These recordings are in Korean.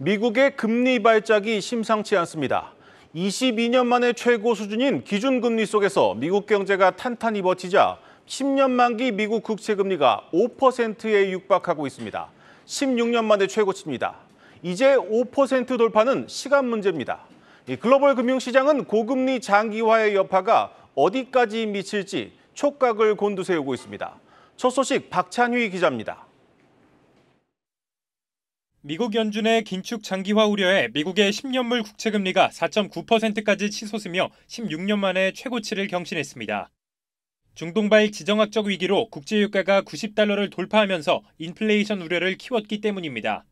미국의 금리 발작이 심상치 않습니다. 22년 만에 최고 수준인 기준금리 속에서 미국 경제가 탄탄히 버티자 10년 만기 미국 국채금리가 5%에 육박하고 있습니다. 16년 만에 최고치입니다. 이제 5% 돌파는 시간 문제입니다. 글로벌 금융시장은 고금리 장기화의 여파가 어디까지 미칠지 촉각을 곤두세우고 있습니다. 첫 소식 박찬휘 기자입니다. 미국 연준의 긴축 장기화 우려에 미국의 10년물 국채 금리가 4.9%까지 치솟으며 16년 만에 최고치를 경신했습니다. 중동발 지정학적 위기로 국제유가가 90달러를 돌파하면서 인플레이션 우려를 키웠기 때문입니다.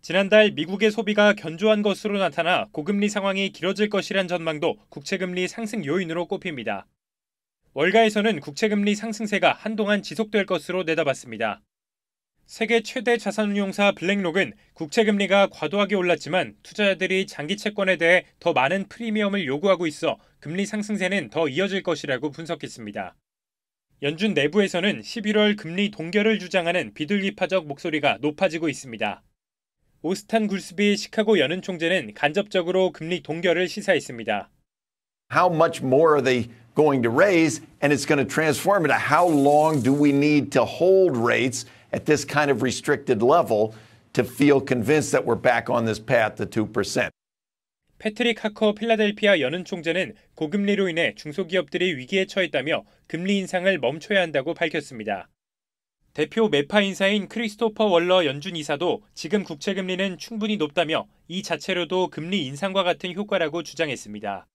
지난달 미국의 소비가 견조한 것으로 나타나 고금리 상황이 길어질 것이란 전망도 국채금리 상승 요인으로 꼽힙니다. 월가에서는 국채금리 상승세가 한동안 지속될 것으로 내다봤습니다. 세계 최대 자산운용사 블랙록은 국채금리가 과도하게 올랐지만 투자자들이 장기 채권에 대해 더 많은 프리미엄을 요구하고 있어 금리 상승세는 더 이어질 것이라고 분석했습니다. 연준 내부에서는 11월 금리 동결을 주장하는 비둘기파적 목소리가 높아지고 있습니다. 오스탄 굴스비 시카고 연은 총재는 간접적으로 금리 동결을 시사했습니다. how much more are they going to raise? And it's going to transform into how long do we need to hold rates at this kind of restricted level to feel convinced that we're back on this path to 2%. 패트릭 하커 필라델피아 연은 총재는 고금리로 인해 중소기업들이 위기에 처했다며 금리 인상을 멈춰야 한다고 밝혔습니다. 대표 메파 인사인 크리스토퍼 월러 연준 이사도 지금 국채 금리는 충분히 높다며 이 자체로도 금리 인상과 같은 효과라고 주장했습니다.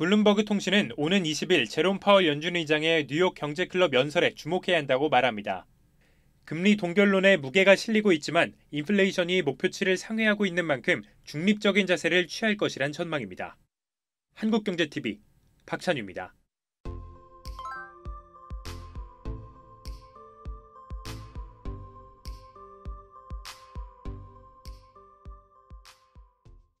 블룸버그 통신은 오는 20일 제롬 파월 연준 의장의 뉴욕 경제클럽 연설에 주목해야 한다고 말합니다. 금리 동결론에 무게가 실리고 있지만 인플레이션이 목표치를 상회하고 있는 만큼 중립적인 자세를 취할 것이란 전망입니다. 한국경제TV 박찬유입니다.